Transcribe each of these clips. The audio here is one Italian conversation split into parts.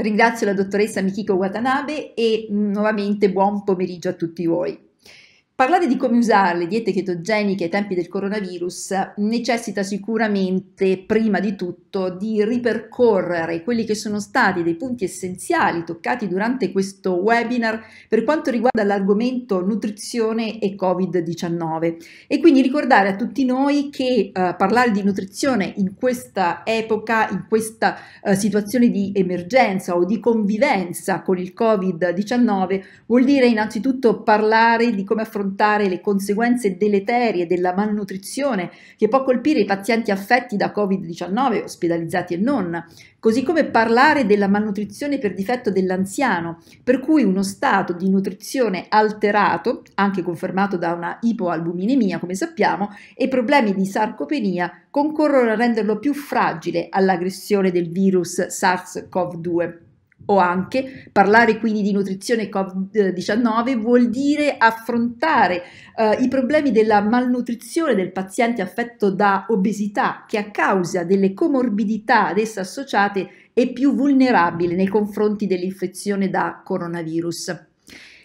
Ringrazio la dottoressa Michiko Watanabe e mm, nuovamente buon pomeriggio a tutti voi. Parlare di come usare le diete chetogeniche ai tempi del coronavirus necessita sicuramente, prima di tutto, di ripercorrere quelli che sono stati dei punti essenziali toccati durante questo webinar per quanto riguarda l'argomento nutrizione e Covid-19 e quindi ricordare a tutti noi che eh, parlare di nutrizione in questa epoca, in questa eh, situazione di emergenza o di convivenza con il Covid-19 vuol dire innanzitutto parlare di come affrontare affrontare le conseguenze deleterie della malnutrizione che può colpire i pazienti affetti da Covid-19, ospedalizzati e non, così come parlare della malnutrizione per difetto dell'anziano, per cui uno stato di nutrizione alterato, anche confermato da una ipoalbuminemia, come sappiamo, e problemi di sarcopenia concorrono a renderlo più fragile all'aggressione del virus SARS-CoV-2 o anche parlare quindi di nutrizione Covid-19 vuol dire affrontare eh, i problemi della malnutrizione del paziente affetto da obesità che a causa delle comorbidità ad essa associate è più vulnerabile nei confronti dell'infezione da coronavirus.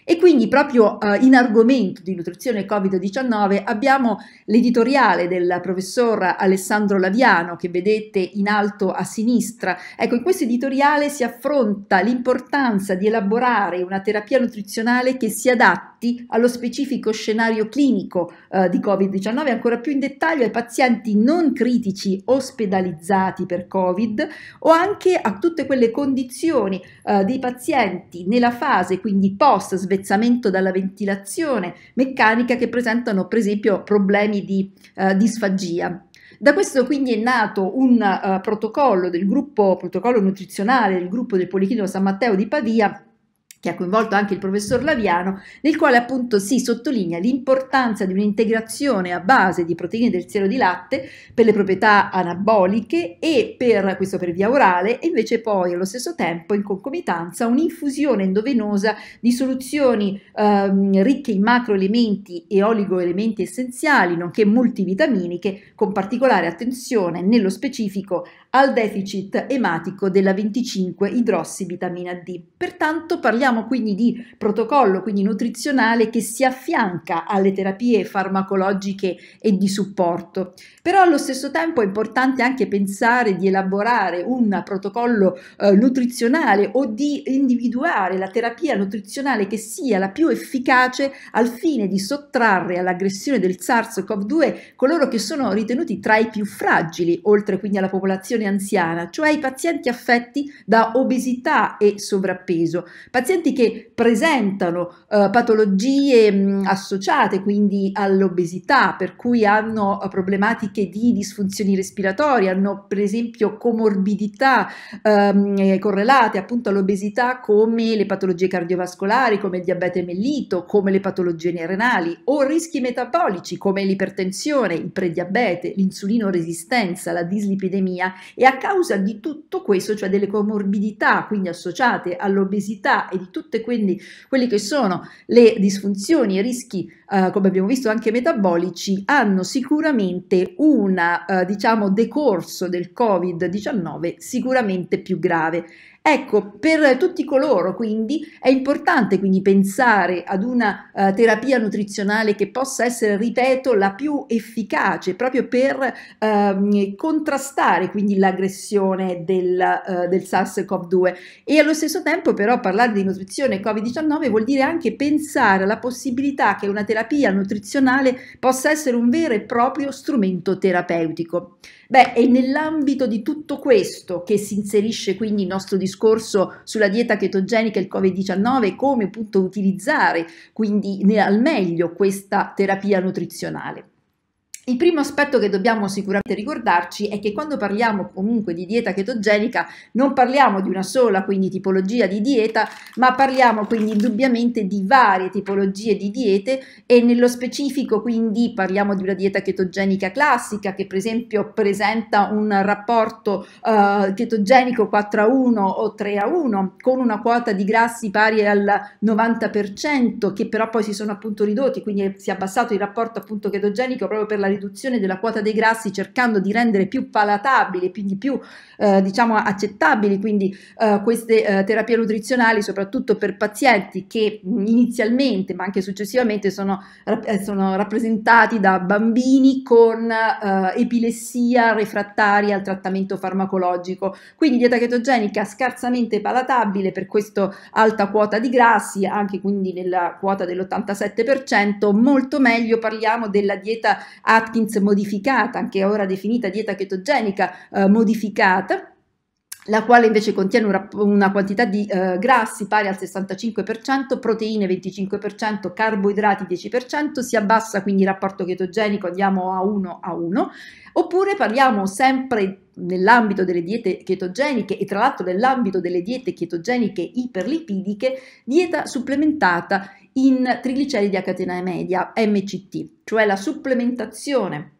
E quindi proprio eh, in argomento di nutrizione Covid-19 abbiamo l'editoriale del professor Alessandro Laviano che vedete in alto a sinistra. Ecco, in questo editoriale si affronta l'importanza di elaborare una terapia nutrizionale che si adatti allo specifico scenario clinico eh, di Covid-19, ancora più in dettaglio ai pazienti non critici ospedalizzati per Covid o anche a tutte quelle condizioni eh, dei pazienti nella fase quindi post-sveglia sprezzamento dalla ventilazione meccanica che presentano per esempio problemi di eh, disfagia. Da questo quindi è nato un uh, protocollo del gruppo protocollo nutrizionale del gruppo del Polichino San Matteo di Pavia che ha coinvolto anche il professor Laviano, nel quale appunto si sottolinea l'importanza di un'integrazione a base di proteine del siero di latte per le proprietà anaboliche e per questo per via orale e invece poi allo stesso tempo in concomitanza un'infusione endovenosa di soluzioni ehm, ricche in macroelementi e oligoelementi essenziali, nonché multivitaminiche, con particolare attenzione nello specifico al deficit ematico della 25 idrossivitamina D. Pertanto parliamo quindi di protocollo quindi nutrizionale che si affianca alle terapie farmacologiche e di supporto. Però allo stesso tempo è importante anche pensare di elaborare un protocollo eh, nutrizionale o di individuare la terapia nutrizionale che sia la più efficace al fine di sottrarre all'aggressione del SARS-CoV-2 coloro che sono ritenuti tra i più fragili, oltre quindi alla popolazione anziana, cioè i pazienti affetti da obesità e sovrappeso, pazienti che presentano eh, patologie mh, mm, associate quindi all'obesità, per cui hanno eh, problematiche di disfunzioni respiratorie, hanno per esempio comorbidità ehm, eh, correlate appunto all'obesità come le patologie cardiovascolari, come il diabete mellito, come le patologie renali o rischi metabolici come l'ipertensione, il prediabete, l'insulino resistenza, la dislipidemia e a causa di tutto questo, cioè delle comorbidità quindi associate all'obesità e di tutte quindi quelle che sono le disfunzioni e i rischi, eh, come abbiamo visto anche metabolici, hanno sicuramente un eh, diciamo decorso del Covid-19 sicuramente più grave. Ecco, per tutti coloro quindi è importante quindi pensare ad una uh, terapia nutrizionale che possa essere, ripeto, la più efficace proprio per uh, contrastare quindi l'aggressione del, uh, del SARS-CoV-2 e allo stesso tempo però parlare di nutrizione Covid-19 vuol dire anche pensare alla possibilità che una terapia nutrizionale possa essere un vero e proprio strumento terapeutico. Beh, è nell'ambito di tutto questo che si inserisce quindi il nostro discorso sulla dieta chetogenica e il Covid-19 e come appunto utilizzare quindi al meglio questa terapia nutrizionale. Il primo aspetto che dobbiamo sicuramente ricordarci è che quando parliamo comunque di dieta chetogenica non parliamo di una sola quindi tipologia di dieta, ma parliamo quindi indubbiamente di varie tipologie di diete e nello specifico quindi parliamo di una dieta chetogenica classica che per esempio presenta un rapporto eh, chetogenico 4 a 1 o 3 a 1 con una quota di grassi pari al 90% che però poi si sono appunto ridotti, quindi si è abbassato il rapporto appunto chetogenico proprio per la riduzione della quota dei grassi cercando di rendere più palatabili, quindi più eh, diciamo accettabili quindi eh, queste eh, terapie nutrizionali soprattutto per pazienti che inizialmente ma anche successivamente sono, eh, sono rappresentati da bambini con eh, epilessia refrattaria al trattamento farmacologico. Quindi dieta chetogenica scarsamente palatabile per questa alta quota di grassi, anche quindi nella quota dell'87%, molto meglio parliamo della dieta a Atkins modificata, anche ora definita dieta chetogenica eh, modificata, la quale invece contiene una, una quantità di eh, grassi pari al 65%, proteine 25%, carboidrati 10%, si abbassa quindi il rapporto chetogenico, andiamo a 1 a 1, oppure parliamo sempre nell'ambito delle diete chetogeniche e tra l'altro nell'ambito delle diete chetogeniche iperlipidiche, dieta supplementata in trigliceridi a catena media, MCT, cioè la supplementazione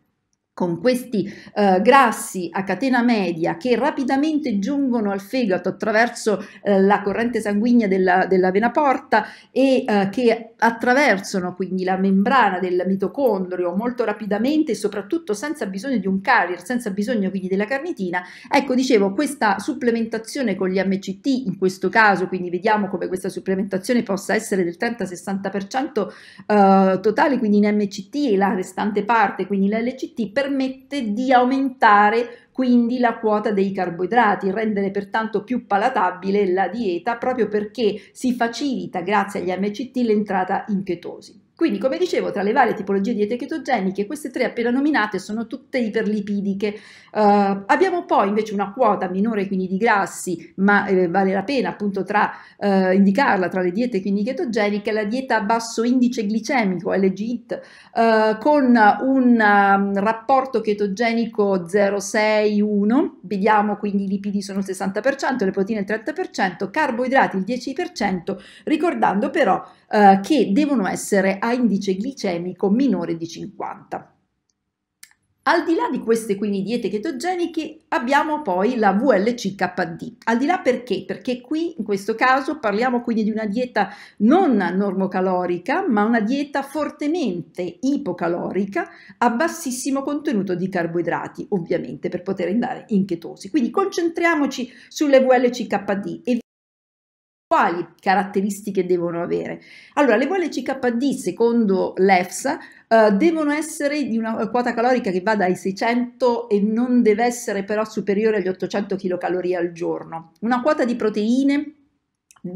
con questi eh, grassi a catena media che rapidamente giungono al fegato attraverso eh, la corrente sanguigna della, della vena porta e eh, che attraversano quindi la membrana del mitocondrio molto rapidamente e soprattutto senza bisogno di un carrier, senza bisogno quindi della carnitina. Ecco, dicevo, questa supplementazione con gli MCT in questo caso, quindi vediamo come questa supplementazione possa essere del 30-60% eh, totale, quindi in MCT e la restante parte, quindi l'LCT, per permette di aumentare quindi la quota dei carboidrati, rendere pertanto più palatabile la dieta proprio perché si facilita grazie agli MCT l'entrata in chetosi. Quindi, come dicevo, tra le varie tipologie di diete chetogeniche, queste tre appena nominate sono tutte iperlipidiche. Uh, abbiamo poi invece una quota minore quindi di grassi, ma eh, vale la pena appunto tra, eh, indicarla tra le diete quindi chetogeniche, la dieta a basso indice glicemico, LGIT, eh, con un um, rapporto chetogenico 0,6-1, vediamo quindi i lipidi sono il 60%, le proteine il 30%, carboidrati il 10%, ricordando però eh, che devono essere a indice glicemico minore di 50. Al di là di queste quindi diete chetogeniche abbiamo poi la VLCKD. Al di là perché? Perché qui in questo caso parliamo quindi di una dieta non normocalorica, ma una dieta fortemente ipocalorica a bassissimo contenuto di carboidrati, ovviamente per poter andare in chetosi. Quindi concentriamoci sulle VLCKD E quali caratteristiche devono avere? Allora, le bolle CKD, secondo l'EFSA, eh, devono essere di una quota calorica che va dai 600 e non deve essere però superiore agli 800 kcal al giorno. Una quota di proteine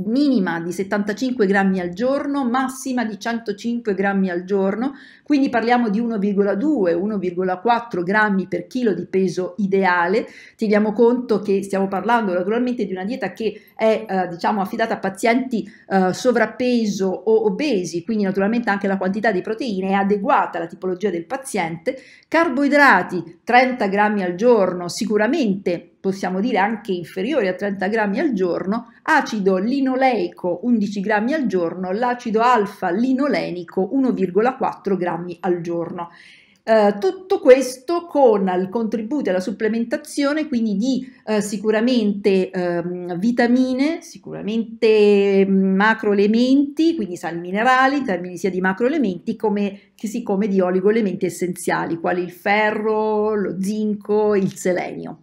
minima di 75 grammi al giorno, massima di 105 grammi al giorno, quindi parliamo di 1,2-1,4 grammi per chilo di peso ideale. Teniamo conto che stiamo parlando naturalmente di una dieta che è eh, diciamo affidata a pazienti eh, sovrappeso o obesi, quindi naturalmente anche la quantità di proteine è adeguata alla tipologia del paziente. Carboidrati 30 grammi al giorno, sicuramente possiamo dire anche inferiori a 30 grammi al giorno, acido linoleico 11 grammi al giorno, l'acido alfa linolenico 1,4 grammi grammi al giorno. Eh, tutto questo con il contributo e la supplementazione quindi di eh, sicuramente ehm, vitamine, sicuramente mm, macroelementi, quindi sali minerali in termini sia di macroelementi come, come di oligoelementi essenziali quali il ferro, lo zinco, il selenio.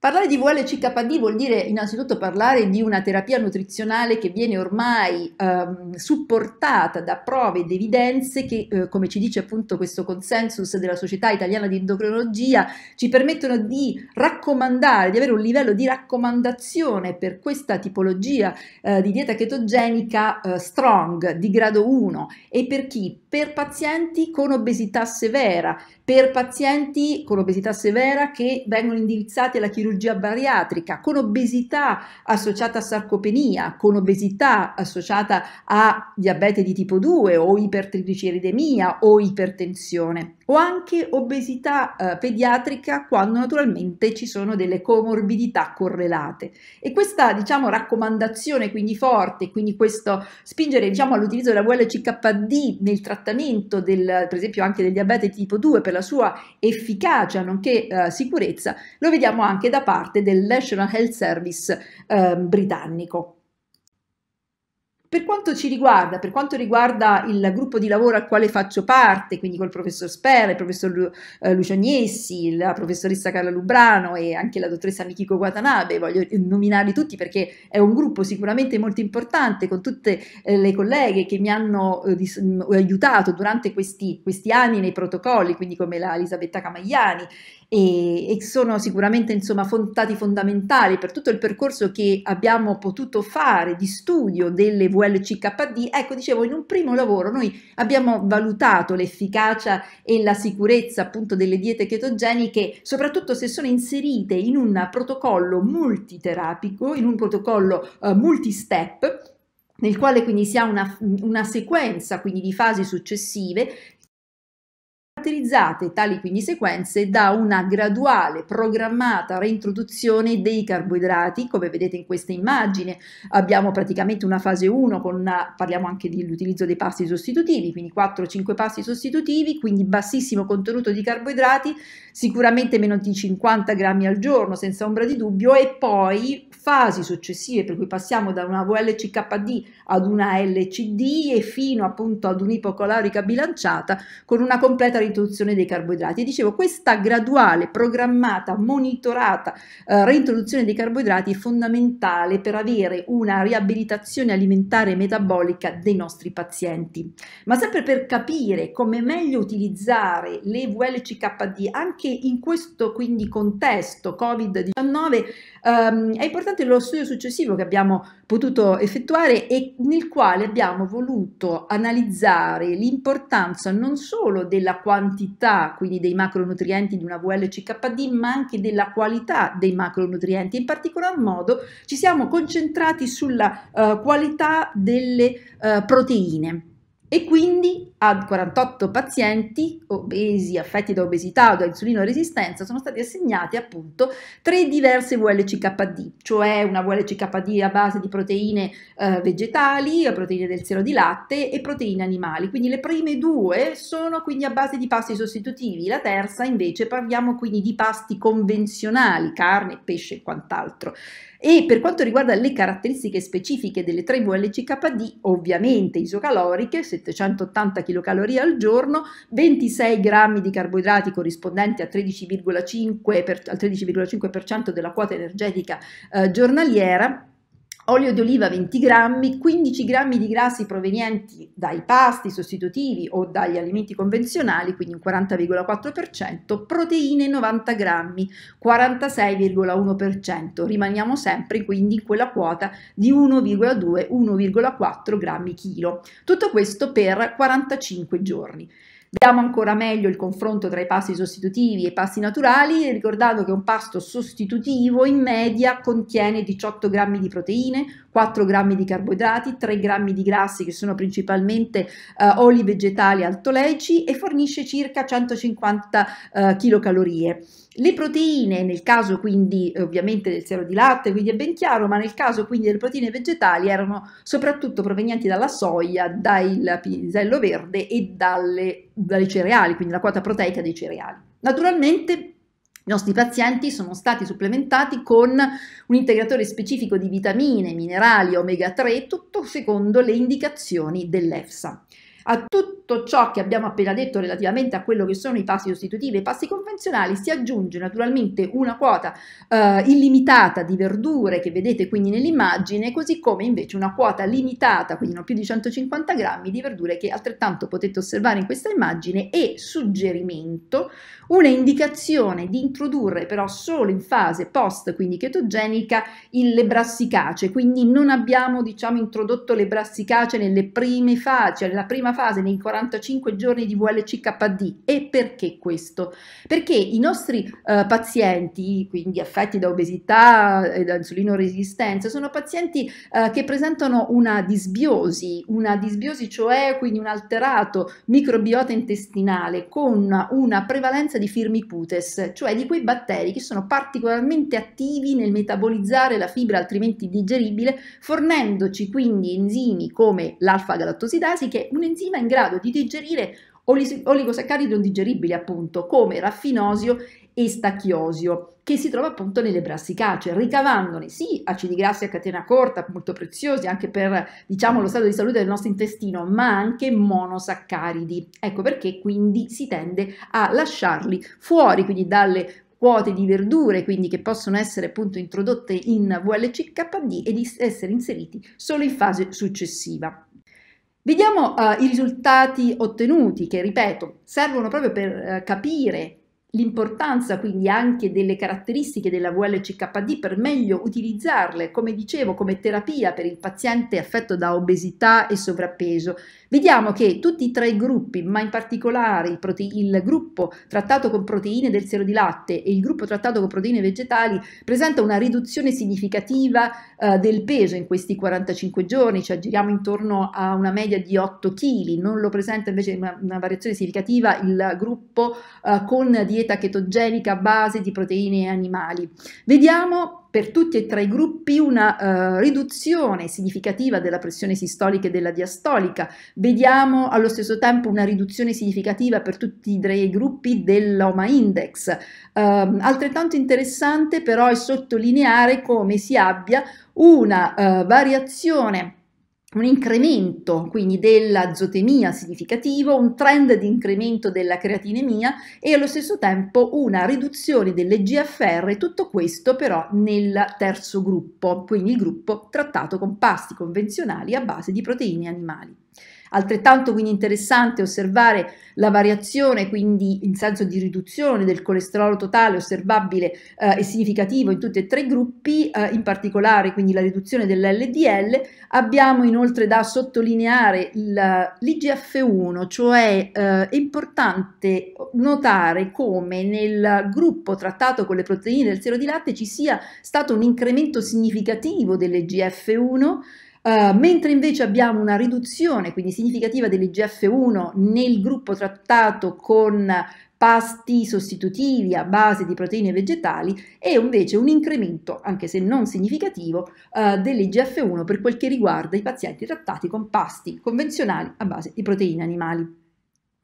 Parlare di VLCKD vuol dire innanzitutto parlare di una terapia nutrizionale che viene ormai ehm, supportata da prove ed evidenze che, eh, come ci dice appunto questo consensus della Società Italiana di Endocrinologia, ci permettono di raccomandare, di avere un livello di raccomandazione per questa tipologia eh, di dieta chetogenica eh, strong di grado 1 e per chi? Per pazienti con obesità severa, per pazienti con obesità severa che vengono indirizzati alla chirurgia bariatrica, con obesità associata a sarcopenia, con obesità associata a diabete di tipo 2 o ipertrigliceridemia o ipertensione o anche obesità eh, pediatrica quando naturalmente ci sono delle comorbidità correlate. E questa diciamo, raccomandazione quindi forte, quindi questo spingere diciamo, all'utilizzo della WLCKD nel trattamento del, per esempio anche del diabete tipo 2 per la sua efficacia nonché eh, sicurezza, lo vediamo anche da parte del National Health Service eh, britannico. Per quanto ci riguarda, per quanto riguarda il gruppo di lavoro al quale faccio parte, quindi col professor Sperla, il professor Lu, eh, Lucio Agnessi, la professoressa Carla Lubrano e anche la dottoressa Michiko Watanabe, voglio nominarli tutti perché è un gruppo sicuramente molto importante con tutte eh, le colleghe che mi hanno eh, aiutato durante questi, questi anni nei protocolli, quindi come la Elisabetta Camagliani e, e sono sicuramente insomma fondati fondamentali per tutto il percorso che abbiamo potuto fare di studio delle VLCKD. Ecco, dicevo, in un primo lavoro noi abbiamo valutato l'efficacia e la sicurezza appunto delle diete chetogeniche, soprattutto se sono inserite in un protocollo multiterapico, in un protocollo uh, multistep nel quale quindi si ha una, una sequenza di fasi successive caratterizzate tali quindi sequenze da una graduale programmata reintroduzione dei carboidrati, come vedete in questa immagine abbiamo praticamente una fase 1 con una, parliamo anche dell'utilizzo dei pasti sostitutivi, quindi 4-5 pasti sostitutivi, quindi bassissimo contenuto di carboidrati, sicuramente meno di 50 grammi al giorno senza ombra di dubbio e poi fasi successive per cui passiamo da una VLCKD ad una LCD e fino appunto ad un'ipocalorica bilanciata con una completa ritrosia reintroduzione dei carboidrati. Dicevo, questa graduale, programmata, monitorata eh, reintroduzione dei carboidrati è fondamentale per avere una riabilitazione alimentare e metabolica dei nostri pazienti. Ma sempre per capire come meglio utilizzare le VLCKD anche in questo quindi contesto Covid-19, ehm, è importante lo studio successivo che abbiamo potuto effettuare e nel quale abbiamo voluto analizzare l'importanza non solo della quantità, quindi dei macronutrienti di una VLCKD, ma anche della qualità dei macronutrienti. In particolar modo ci siamo concentrati sulla eh, qualità delle eh, proteine e quindi a 48 pazienti obesi, affetti da obesità o da insulino resistenza, sono stati assegnati appunto tre diverse VLCKD, cioè una VLCKD a base di proteine eh, vegetali, proteine del siero di latte e proteine animali. Quindi le prime due sono quindi a base di pasti sostitutivi, la terza invece parliamo quindi di pasti convenzionali, carne, pesce e quant'altro. E per quanto riguarda le caratteristiche specifiche delle tre VLCKD, ovviamente isocaloriche, 780 kcal al giorno, 26 grammi di carboidrati corrispondenti al 13,5% della quota energetica eh, giornaliera olio d'oliva 20 grammi, 15 grammi di grassi provenienti dai pasti sostitutivi o dagli alimenti convenzionali, quindi un 40,4%, proteine 90 grammi, 46,1%, rimaniamo sempre quindi in quella quota di 1,2-1,4 grammi chilo. Tutto questo per 45 giorni. Vediamo ancora meglio il confronto tra i pasti sostitutivi e i pasti naturali, ricordando che un pasto sostitutivo in media contiene 18 grammi di proteine, 4 grammi di carboidrati, 3 grammi di grassi che sono principalmente eh, oli vegetali altoleici e fornisce circa 150 eh, kilocalorie. Le proteine, nel caso quindi eh, ovviamente del siero di latte, quindi è ben chiaro, ma nel caso quindi delle proteine vegetali erano soprattutto provenienti dalla soia, dal pisello verde e dalle, dalle cereali, quindi la quota proteica dei cereali. Naturalmente i nostri pazienti sono stati supplementati con un integratore specifico di vitamine, minerali, omega 3, tutto secondo le indicazioni dell'EFSA. A tutto ciò che abbiamo appena detto relativamente a quello che sono i passi sostitutivi e i passi convenzionali si aggiunge naturalmente una quota eh, illimitata di verdure che vedete quindi nell'immagine, così come invece una quota limitata, quindi non più di 150 grammi di verdure che altrettanto potete osservare in questa immagine e suggerimento, una indicazione di introdurre però solo in fase post, quindi chetogenica, il, le brassicacee, quindi non abbiamo diciamo introdotto le brassicace nelle prime fasi, cioè nella prima fase fase nei 45 giorni di VLCKD. E perché questo? Perché i nostri eh, pazienti, quindi affetti da obesità e da insulino resistenza, sono pazienti eh, che presentano una disbiosi, una disbiosi cioè quindi un alterato microbiota intestinale con una prevalenza di firmicutes, cioè di quei batteri che sono particolarmente attivi nel metabolizzare la fibra altrimenti digeribile, fornendoci quindi enzimi come l'alfa-galattosidasi che è un enzima digestiva in grado di digerire oligosaccaridi non digeribili, appunto, come raffinosio e stachiosio, che si trova appunto nelle brassicace, ricavandone sì acidi grassi a catena corta, molto preziosi anche per diciamo lo stato di salute del nostro intestino, ma anche monosaccaridi. Ecco perché quindi si tende a lasciarli fuori, quindi dalle quote di verdure, quindi che possono essere appunto introdotte in VLCKD e di essere inseriti solo in fase successiva. Vediamo eh, i risultati ottenuti che, ripeto, servono proprio per eh, capire l'importanza quindi anche delle caratteristiche della VLCKD per meglio utilizzarle, come dicevo, come terapia per il paziente affetto da obesità e sovrappeso, Vediamo che tutti e tre i gruppi, ma in particolare il, prote- il gruppo trattato con proteine del siero di latte e il gruppo trattato con proteine vegetali, presenta una riduzione significativa eh, del peso in questi 45 giorni, cioè aggiriamo intorno a una media di 8 kg, non lo presenta invece una, una variazione significativa il gruppo eh, con dieta chetogenica a base di proteine animali. Vediamo per tutti e tre i gruppi una uh, riduzione significativa della pressione sistolica e della diastolica. Vediamo allo stesso tempo una riduzione significativa per tutti e tre i gruppi dell'OMA index. Uh, altrettanto interessante però è sottolineare come si abbia una uh, variazione un incremento quindi dell'azotemia significativo, un trend di incremento della creatinemia e allo stesso tempo una riduzione delle GFR, tutto questo però nel terzo gruppo, quindi il gruppo trattato con pasti convenzionali a base di proteine animali. Altrettanto quindi interessante osservare la variazione, quindi in senso di riduzione del colesterolo totale osservabile eh, e significativo in tutti e tre i gruppi, eh, in particolare quindi la riduzione dell'LDL. Abbiamo inoltre da sottolineare l'IGF1, cioè eh, è importante notare come nel gruppo trattato con le proteine del siero di latte ci sia stato un incremento significativo dell'IGF1 eh, mentre invece abbiamo una riduzione, quindi significativa dell'IGF1 nel gruppo trattato con pasti sostitutivi a base di proteine vegetali e invece un incremento, anche se non significativo, uh, eh, dell'IGF1 per quel che riguarda i pazienti trattati con pasti convenzionali a base di proteine animali.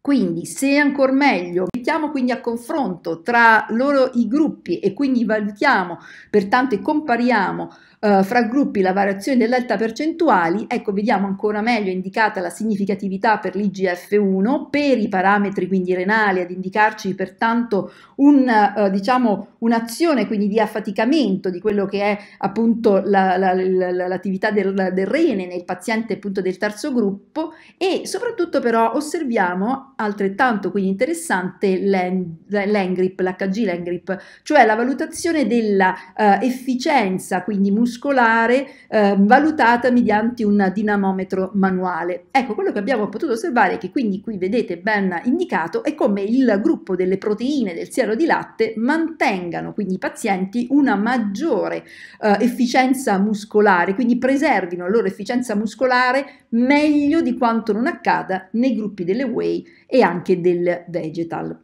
Quindi, se ancora meglio, mettiamo quindi a confronto tra loro i gruppi e quindi valutiamo, pertanto compariamo eh, fra gruppi la variazione dell'alta percentuali, ecco vediamo ancora meglio indicata la significatività per l'IGF1 per i parametri quindi renali ad indicarci pertanto un, eh, diciamo, un'azione quindi di affaticamento di quello che è appunto la, la, la, l'attività del, del rene nel paziente appunto del terzo gruppo e soprattutto però osserviamo altrettanto quindi interessante l'ENGRIP, l'HG l'ENGRIP, cioè la valutazione dell'efficienza eh, quindi muscolare muscolare eh, valutata mediante un dinamometro manuale. Ecco, quello che abbiamo potuto osservare, che quindi qui vedete ben indicato, è come il gruppo delle proteine del siero di latte mantengano, quindi i pazienti, una maggiore eh, efficienza muscolare, quindi preservino la loro efficienza muscolare meglio di quanto non accada nei gruppi delle whey e anche del vegetal.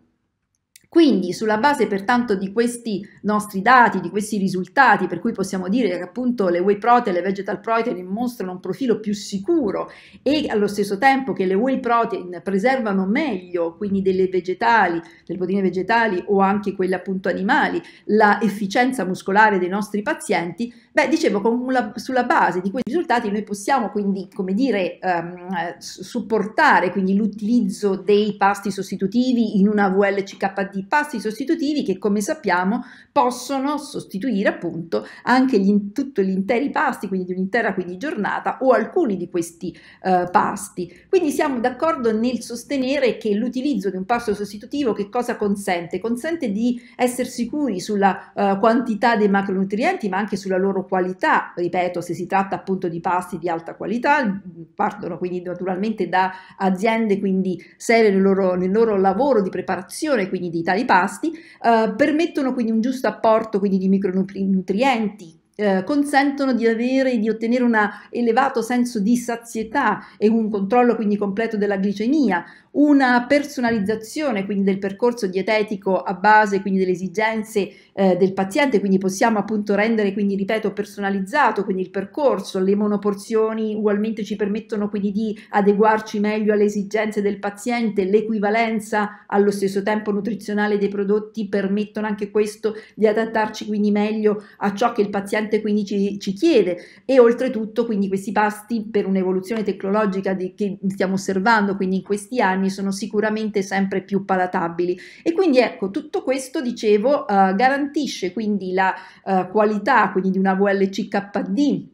Quindi sulla base pertanto di questi nostri dati, di questi risultati, per cui possiamo dire che appunto le whey protein e le vegetal protein mostrano un profilo più sicuro e allo stesso tempo che le whey protein preservano meglio, quindi delle vegetali, delle proteine vegetali o anche quelle appunto animali, la efficienza muscolare dei nostri pazienti, Beh, dicevo, la, sulla base di quei risultati noi possiamo quindi, come dire, ehm, supportare l'utilizzo dei pasti sostitutivi in una VLCKD, pasti sostitutivi che come sappiamo possono sostituire appunto anche gli, tutti gli interi pasti, quindi di un'intera giornata o alcuni di questi eh, pasti. Quindi siamo d'accordo nel sostenere che l'utilizzo di un pasto sostitutivo che cosa consente? Consente di essere sicuri sulla eh, quantità dei macronutrienti ma anche sulla loro loro qualità, ripeto, se si tratta appunto di pasti di alta qualità, partono quindi naturalmente da aziende quindi serie nel loro, nel loro lavoro di preparazione quindi di tali pasti, eh, permettono quindi un giusto apporto quindi di micronutrienti eh, consentono di, avere, di ottenere un elevato senso di sazietà e un controllo quindi completo della glicemia, una personalizzazione quindi del percorso dietetico a base quindi delle esigenze eh, del paziente, quindi possiamo appunto rendere quindi ripeto personalizzato quindi il percorso, le monoporzioni ugualmente ci permettono quindi di adeguarci meglio alle esigenze del paziente, l'equivalenza allo stesso tempo nutrizionale dei prodotti permettono anche questo di adattarci quindi meglio a ciò che il paziente cliente quindi ci, ci chiede e oltretutto quindi questi pasti per un'evoluzione tecnologica di, che stiamo osservando quindi in questi anni sono sicuramente sempre più palatabili e quindi ecco tutto questo dicevo uh, garantisce quindi la uh, qualità quindi di una VLCKD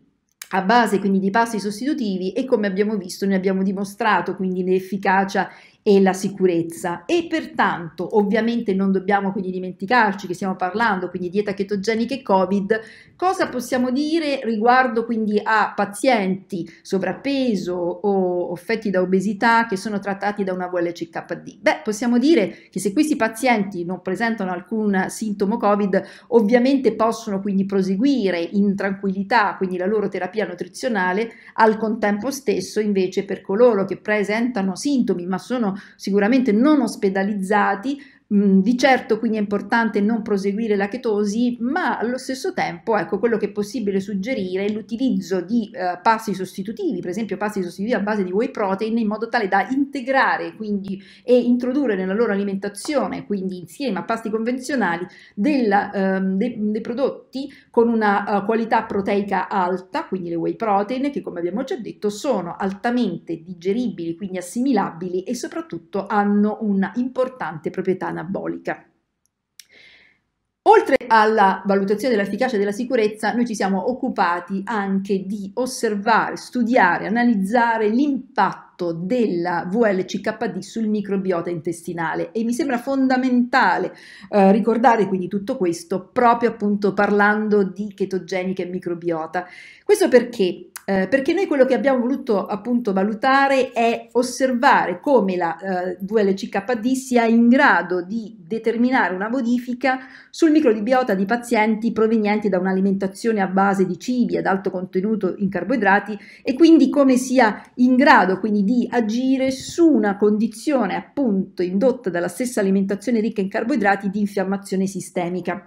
a base quindi di passi sostitutivi e come abbiamo visto ne abbiamo dimostrato quindi l'efficacia e la sicurezza e pertanto ovviamente non dobbiamo quindi dimenticarci che stiamo parlando quindi dieta chetogenica e covid Cosa possiamo dire riguardo quindi a pazienti sovrappeso o affetti da obesità che sono trattati da una VLCKD? Beh, possiamo dire che se questi pazienti non presentano alcun sintomo Covid, ovviamente possono quindi proseguire in tranquillità, quindi la loro terapia nutrizionale, al contempo stesso invece per coloro che presentano sintomi ma sono sicuramente non ospedalizzati, Mm, di certo quindi è importante non proseguire la chetosi, ma allo stesso tempo ecco, quello che è possibile suggerire è l'utilizzo di eh, passi sostitutivi, per esempio passi sostitutivi a base di whey protein, in modo tale da integrare quindi, e introdurre nella loro alimentazione, quindi insieme a pasti convenzionali, della, eh, dei, dei prodotti con una uh, qualità proteica alta, quindi le whey protein, che come abbiamo già detto sono altamente digeribili, quindi assimilabili e soprattutto hanno una importante proprietà anabolica. Oltre alla valutazione dell'efficacia della sicurezza, noi ci siamo occupati anche di osservare, studiare, analizzare l'impatto impatto della VLCKD sul microbiota intestinale e mi sembra fondamentale eh, ricordare quindi tutto questo proprio appunto parlando di chetogenica e microbiota. Questo perché eh, perché noi quello che abbiamo voluto appunto valutare è osservare come la eh, VLCKD sia in grado di determinare una modifica sul microbiota di pazienti provenienti da un'alimentazione a base di cibi ad alto contenuto in carboidrati e quindi come sia in grado quindi, di agire su una condizione appunto indotta dalla stessa alimentazione ricca in carboidrati di infiammazione sistemica.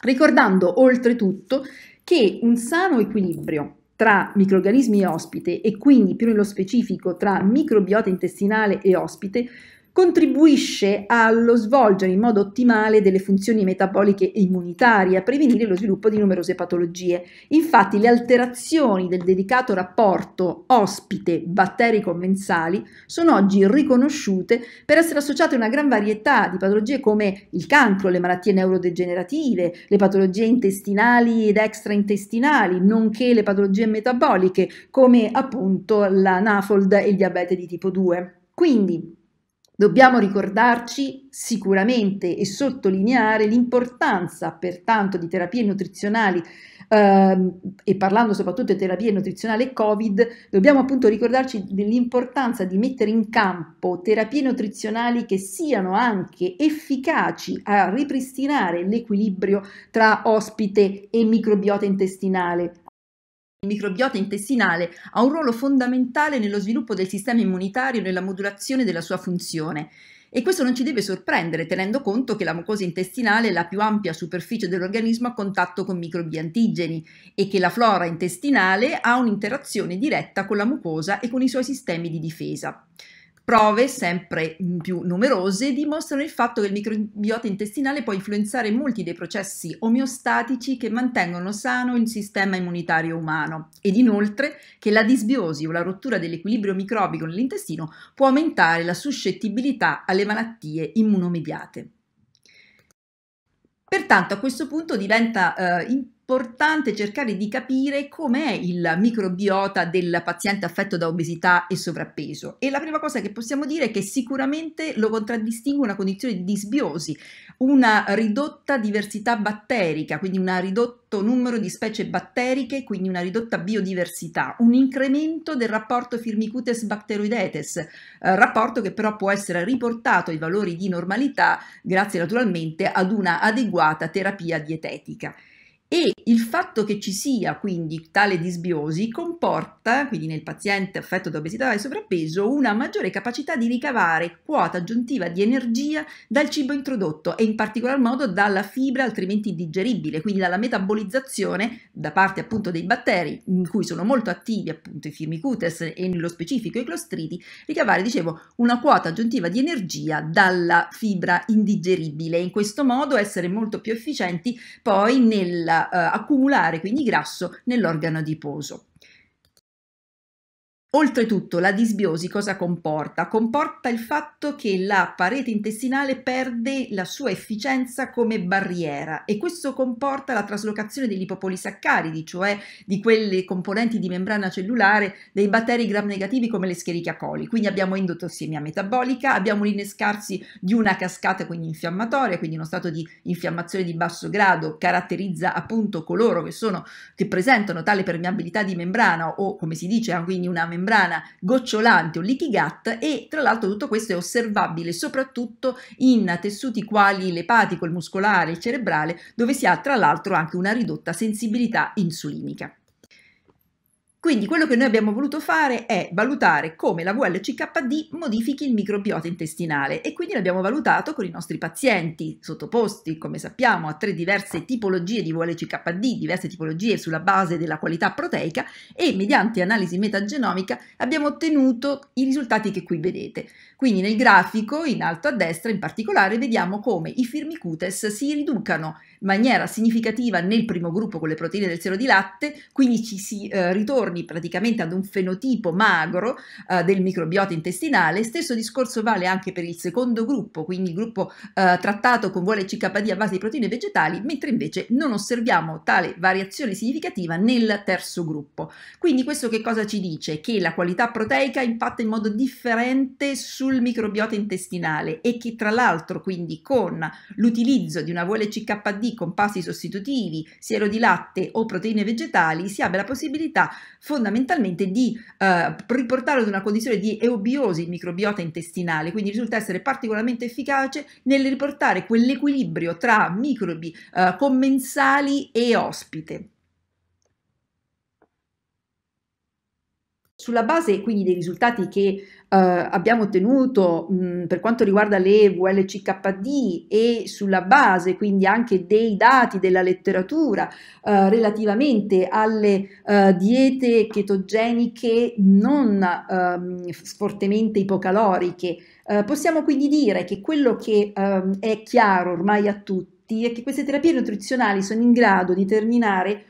Ricordando oltretutto che un sano equilibrio tra microorganismi e ospite e quindi più nello specifico tra microbiota intestinale e ospite contribuisce allo svolgere in modo ottimale delle funzioni metaboliche e immunitarie, a prevenire lo sviluppo di numerose patologie. Infatti le alterazioni del dedicato rapporto ospite-batterico-mensali sono oggi riconosciute per essere associate a una gran varietà di patologie come il cancro, le malattie neurodegenerative, le patologie intestinali ed extraintestinali, nonché le patologie metaboliche come appunto la NAFOLD e il diabete di tipo 2. Quindi, Dobbiamo ricordarci sicuramente e sottolineare l'importanza pertanto di terapie nutrizionali eh, e parlando soprattutto di terapie nutrizionali Covid, dobbiamo appunto ricordarci dell'importanza di mettere in campo terapie nutrizionali che siano anche efficaci a ripristinare l'equilibrio tra ospite e microbiota intestinale, il microbiota intestinale ha un ruolo fondamentale nello sviluppo del sistema immunitario e nella modulazione della sua funzione. E questo non ci deve sorprendere, tenendo conto che la mucosa intestinale è la più ampia superficie dell'organismo a contatto con microbi antigeni e che la flora intestinale ha un'interazione diretta con la mucosa e con i suoi sistemi di difesa. Prove sempre più numerose dimostrano il fatto che il microbiota intestinale può influenzare molti dei processi omeostatici che mantengono sano il sistema immunitario umano ed inoltre che la disbiosi o la rottura dell'equilibrio microbico nell'intestino può aumentare la suscettibilità alle malattie immunomediate. Pertanto a questo punto diventa eh, importante cercare di capire com'è il microbiota del paziente affetto da obesità e sovrappeso e la prima cosa che possiamo dire è che sicuramente lo contraddistingue una condizione di disbiosi, una ridotta diversità batterica, quindi un ridotto numero di specie batteriche, quindi una ridotta biodiversità, un incremento del rapporto firmicutes bacteroidetes, eh, rapporto che però può essere riportato ai valori di normalità grazie naturalmente ad una adeguata terapia dietetica e il fatto che ci sia quindi tale disbiosi comporta, quindi nel paziente affetto da obesità e sovrappeso, una maggiore capacità di ricavare quota aggiuntiva di energia dal cibo introdotto e in particolar modo dalla fibra altrimenti indigeribile, quindi dalla metabolizzazione da parte appunto dei batteri in cui sono molto attivi appunto i firmicutes e nello specifico i clostriti, ricavare dicevo una quota aggiuntiva di energia dalla fibra indigeribile. In questo modo essere molto più efficienti poi nella da eh, accumulare quindi grasso nell'organo adiposo. Oltretutto la disbiosi cosa comporta? Comporta il fatto che la parete intestinale perde la sua efficienza come barriera e questo comporta la traslocazione degli ipopolisaccaridi, cioè di quelle componenti di membrana cellulare dei batteri gram negativi come le Scherichia coli. Quindi abbiamo endotossemia metabolica, abbiamo l'innescarsi di una cascata quindi infiammatoria, quindi uno stato di infiammazione di basso grado caratterizza appunto coloro che, sono, che presentano tale permeabilità di membrana o come si dice ah, quindi una membrana membrana gocciolante o leaky gut e tra l'altro tutto questo è osservabile soprattutto in tessuti quali l'epatico, il muscolare, il cerebrale dove si ha tra l'altro anche una ridotta sensibilità insulinica. Quindi quello che noi abbiamo voluto fare è valutare come la VLCKD modifichi il microbiota intestinale e quindi l'abbiamo valutato con i nostri pazienti sottoposti, come sappiamo, a tre diverse tipologie di VLCKD, diverse tipologie sulla base della qualità proteica e mediante analisi metagenomica abbiamo ottenuto i risultati che qui vedete. Quindi nel grafico in alto a destra in particolare vediamo come i firmicutes si riducano in maniera significativa nel primo gruppo con le proteine del siero di latte, quindi ci si eh, ritorni praticamente ad un fenotipo magro eh, del microbiota intestinale. Stesso discorso vale anche per il secondo gruppo, quindi il gruppo eh, trattato con vuole CKD a base di proteine vegetali, mentre invece non osserviamo tale variazione significativa nel terzo gruppo. Quindi questo che cosa ci dice? Che la qualità proteica impatta in modo differente sul sul microbiota intestinale e che tra l'altro quindi con l'utilizzo di una VLCKD con pasti sostitutivi, siero di latte o proteine vegetali si abbia la possibilità fondamentalmente di eh, riportare ad una condizione di eubiosi il microbiota intestinale, quindi risulta essere particolarmente efficace nel riportare quell'equilibrio tra microbi eh, commensali e ospite. Sulla base quindi dei risultati che eh, abbiamo ottenuto mh, mm, per quanto riguarda le VLCKD e sulla base quindi anche dei dati della letteratura eh, relativamente alle eh, diete chetogeniche non ehm, fortemente ipocaloriche, eh, possiamo quindi dire che quello che ehm, è chiaro ormai a tutti è che queste terapie nutrizionali sono in grado di terminare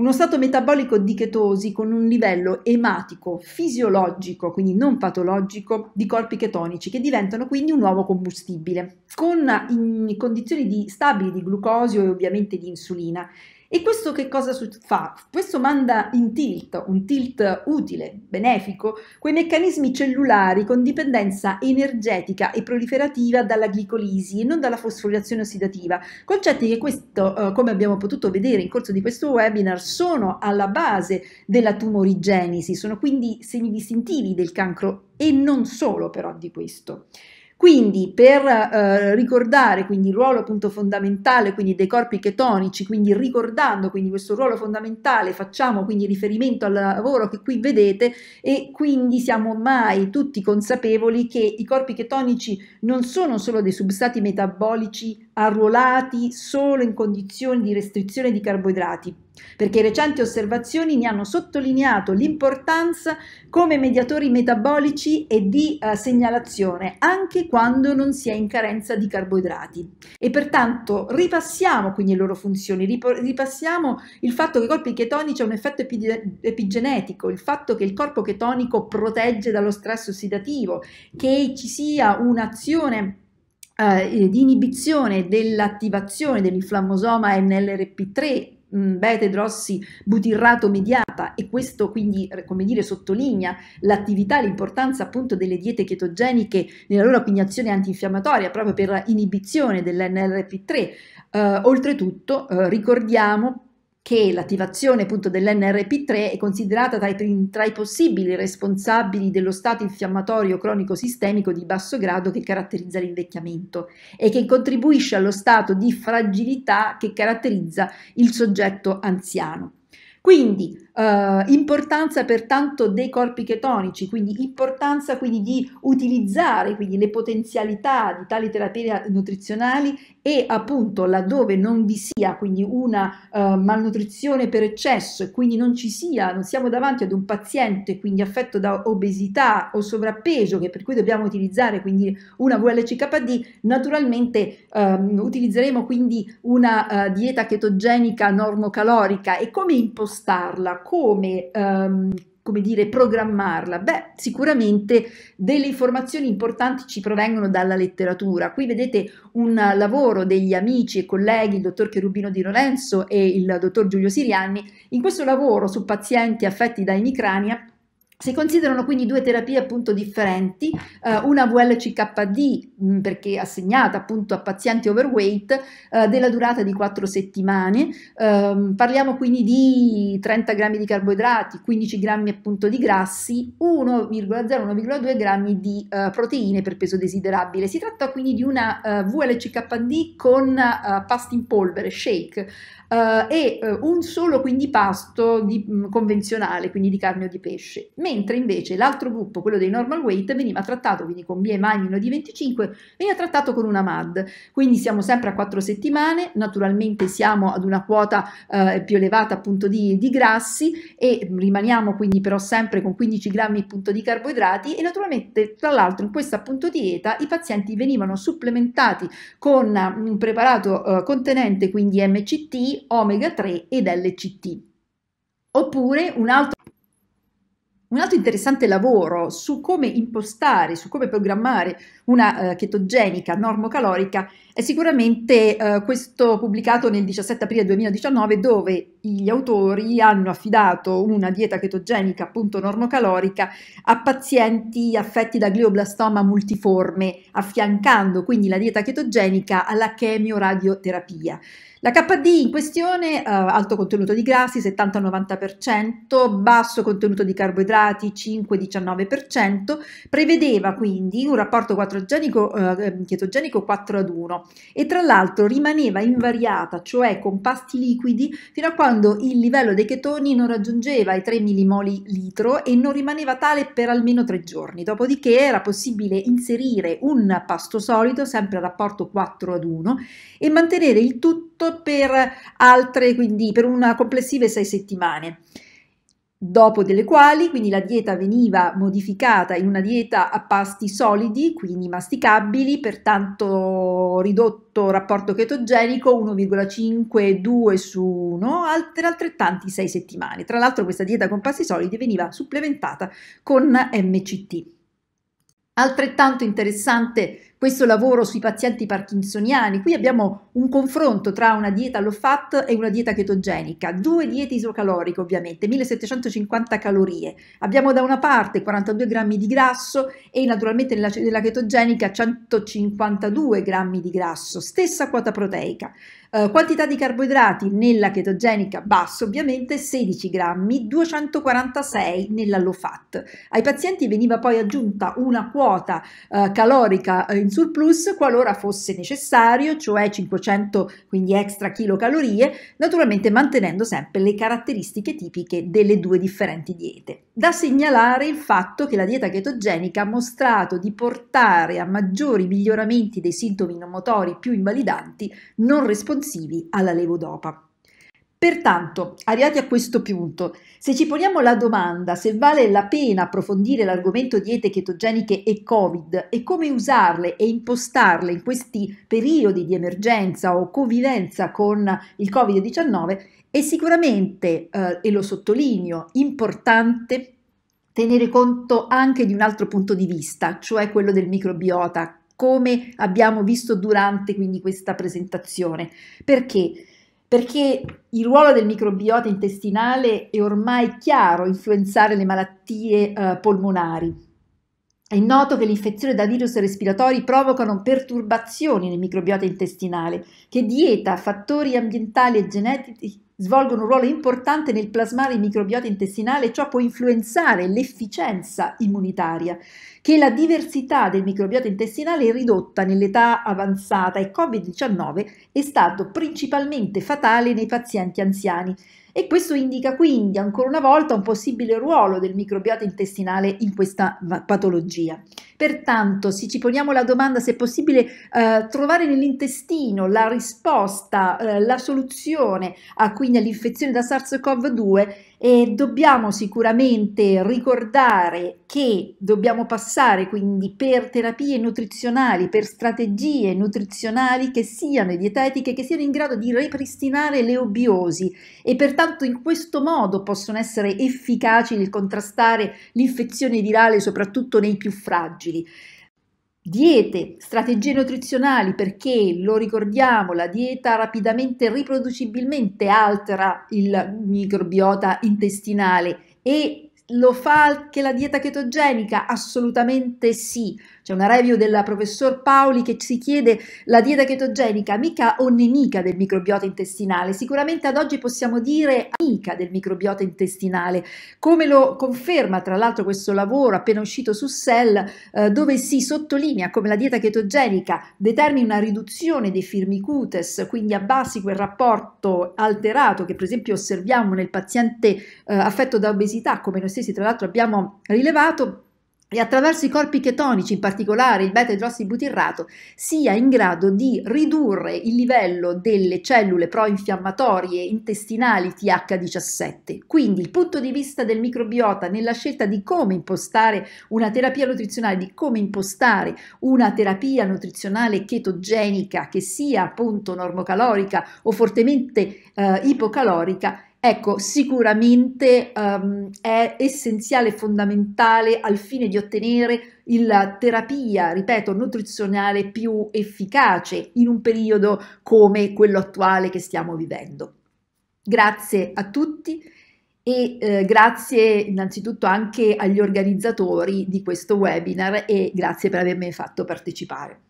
uno stato metabolico di chetosi con un livello ematico, fisiologico, quindi non patologico, di corpi chetonici che diventano quindi un nuovo combustibile, con condizioni di stabili di glucosio e ovviamente di insulina e questo che cosa fa? Questo manda in tilt, un tilt utile, benefico, quei meccanismi cellulari con dipendenza energetica e proliferativa dalla glicolisi e non dalla fosforilazione ossidativa, concetti che questo, eh, come abbiamo potuto vedere in corso di questo webinar, sono alla base della tumorigenesi, sono quindi segni distintivi del cancro e non solo però di questo. Quindi per eh, ricordare quindi, il ruolo appunto, fondamentale quindi, dei corpi chetonici, quindi ricordando quindi, questo ruolo fondamentale, facciamo quindi riferimento al lavoro che qui vedete e quindi siamo ormai tutti consapevoli che i corpi chetonici non sono solo dei substrati metabolici arruolati solo in condizioni di restrizione di carboidrati, perché recenti osservazioni ne hanno sottolineato l'importanza come mediatori metabolici e di eh, segnalazione, anche quando non si è in carenza di carboidrati. E pertanto ripassiamo quindi le loro funzioni, ripassiamo il fatto che i corpi chetonici hanno un effetto epigenetico, il fatto che il corpo chetonico protegge dallo stress ossidativo, che ci sia un'azione eh, di inibizione dell'attivazione dell'inflammosoma NLRP3 mm, beta idrossi butirrato mediata e questo quindi eh, come dire sottolinea l'attività l'importanza appunto delle diete chetogeniche nella loro quindi antinfiammatoria proprio per inibizione dell'NLRP3 eh, oltretutto eh, ricordiamo che l'attivazione appunto dell'NRP3 è considerata tra i, tra i, possibili responsabili dello stato infiammatorio cronico sistemico di basso grado che caratterizza l'invecchiamento e che contribuisce allo stato di fragilità che caratterizza il soggetto anziano. Quindi Uh, importanza pertanto dei corpi chetonici, quindi importanza quindi di utilizzare quindi, le potenzialità di tali terapie nutrizionali e appunto laddove non vi sia quindi una uh, malnutrizione per eccesso e quindi non ci sia, non siamo davanti ad un paziente quindi affetto da obesità o sovrappeso che per cui dobbiamo utilizzare quindi una VLCKD, naturalmente um, utilizzeremo quindi una uh, dieta chetogenica normocalorica e come impostarla? come um, come dire, programmarla? Beh, sicuramente delle informazioni importanti ci provengono dalla letteratura. Qui vedete un lavoro degli amici e colleghi, il dottor Cherubino Di Lorenzo e il dottor Giulio Sirianni. In questo lavoro su pazienti affetti da emicrania si considerano quindi due terapie appunto differenti, eh, una VLCKD mm, perché assegnata appunto a pazienti overweight eh, della durata di 4 settimane, eh, parliamo quindi di 30 grammi di carboidrati, 15 grammi appunto di grassi, 1,0-1,2 grammi di eh, proteine per peso desiderabile. Si tratta quindi di una eh, VLCKD con eh, pasti in polvere, shake, eh, e eh, un solo quindi pasto di, mh, mm, convenzionale, quindi di carne o di pesce, mentre invece l'altro gruppo, quello dei normal weight, veniva trattato quindi con BMI meno di 25, veniva trattato con una MAD, quindi siamo sempre a 4 settimane, naturalmente siamo ad una quota eh, più elevata appunto di, di grassi e rimaniamo quindi però sempre con 15 grammi punto di carboidrati e naturalmente tra l'altro in questa appunto dieta i pazienti venivano supplementati con un preparato eh, contenente quindi MCT omega 3 ed LCT. Oppure un altro un altro interessante lavoro su come impostare, su come programmare una uh, chetogenica normocalorica è sicuramente uh, questo pubblicato nel 17 aprile 2019 dove gli autori hanno affidato una dieta chetogenica appunto normocalorica a pazienti affetti da glioblastoma multiforme affiancando quindi la dieta chetogenica alla chemioradioterapia. La KD in questione, eh, alto contenuto di grassi 70-90%, basso contenuto di carboidrati 5-19%, prevedeva quindi un rapporto eh, chetogenico 4 ad 1 e tra l'altro rimaneva invariata, cioè con pasti liquidi, fino a quando il livello dei chetoni non raggiungeva i 3 millimoli litro e non rimaneva tale per almeno 3 giorni, dopodiché era possibile inserire un pasto solido sempre a rapporto 4 ad 1 e mantenere il tutto tutto per altre, quindi per una complessive sei settimane dopo delle quali quindi la dieta veniva modificata in una dieta a pasti solidi, quindi masticabili, pertanto ridotto rapporto chetogenico 1,52 su 1 per altrettanti 6 settimane. Tra l'altro questa dieta con pasti solidi veniva supplementata con MCT. Altrettanto interessante questo lavoro sui pazienti parkinsoniani. Qui abbiamo un confronto tra una dieta low fat e una dieta chetogenica, due diete isocaloriche ovviamente, 1750 calorie. Abbiamo da una parte 42 grammi di grasso e naturalmente nella, nella chetogenica 152 grammi di grasso, stessa quota proteica. Uh, quantità di carboidrati nella chetogenica basso ovviamente 16 grammi, 246 nella low fat. Ai pazienti veniva poi aggiunta una quota uh, calorica in eh, in surplus qualora fosse necessario, cioè 500 quindi extra chilocalorie, naturalmente mantenendo sempre le caratteristiche tipiche delle due differenti diete. Da segnalare il fatto che la dieta chetogenica ha mostrato di portare a maggiori miglioramenti dei sintomi nomotori più invalidanti non responsivi alla levodopa. Pertanto, arrivati a questo punto, se ci poniamo la domanda se vale la pena approfondire l'argomento diete chetogeniche e Covid e come usarle e impostarle in questi periodi di emergenza o convivenza con il Covid-19, è sicuramente, eh, e lo sottolineo, importante tenere conto anche di un altro punto di vista, cioè quello del microbiota, come abbiamo visto durante quindi questa presentazione. Perché? perché il ruolo del microbiota intestinale è ormai chiaro influenzare le malattie eh, polmonari. È noto che l'infezione da virus respiratori provocano perturbazioni nel microbiota intestinale, che dieta, fattori ambientali e genetici svolgono un ruolo importante nel plasmare il microbiota intestinale e ciò può influenzare l'efficienza immunitaria che la diversità del microbiota intestinale è ridotta nell'età avanzata e Covid-19 è stato principalmente fatale nei pazienti anziani e questo indica quindi ancora una volta un possibile ruolo del microbiota intestinale in questa patologia. Pertanto, se ci poniamo la domanda se è possibile eh, trovare nell'intestino la risposta, eh, la soluzione a, quindi all'infezione da SARS-CoV-2, e dobbiamo sicuramente ricordare che dobbiamo passare quindi per terapie nutrizionali, per strategie nutrizionali che siano dietetiche, che siano in grado di ripristinare le obiosi e pertanto in questo modo possono essere efficaci nel contrastare l'infezione virale soprattutto nei più fragili. Diete, strategie nutrizionali, perché lo ricordiamo, la dieta rapidamente e riproducibilmente altera il microbiota intestinale e lo fa anche la dieta chetogenica? Assolutamente sì. C'è una review della professor Paoli che ci chiede la dieta chetogenica amica o nemica del microbiota intestinale? Sicuramente ad oggi possiamo dire amica del microbiota intestinale, come lo conferma tra l'altro questo lavoro appena uscito su Cell eh, dove si sottolinea come la dieta chetogenica determini una riduzione dei firmicutes, quindi abbassi quel rapporto alterato che per esempio osserviamo nel paziente eh, affetto da obesità, come noi stessi tra l'altro abbiamo rilevato e attraverso i corpi chetonici, in particolare il beta-idrossibutirrato, sia in grado di ridurre il livello delle cellule proinfiammatorie intestinali TH17. Quindi il punto di vista del microbiota nella scelta di come impostare una terapia nutrizionale, di come impostare una terapia nutrizionale chetogenica che sia appunto normocalorica o fortemente eh, ipocalorica, Ecco, sicuramente um, è essenziale e fondamentale al fine di ottenere la terapia, ripeto, nutrizionale più efficace in un periodo come quello attuale che stiamo vivendo. Grazie a tutti e eh, grazie innanzitutto anche agli organizzatori di questo webinar e grazie per avermi fatto partecipare.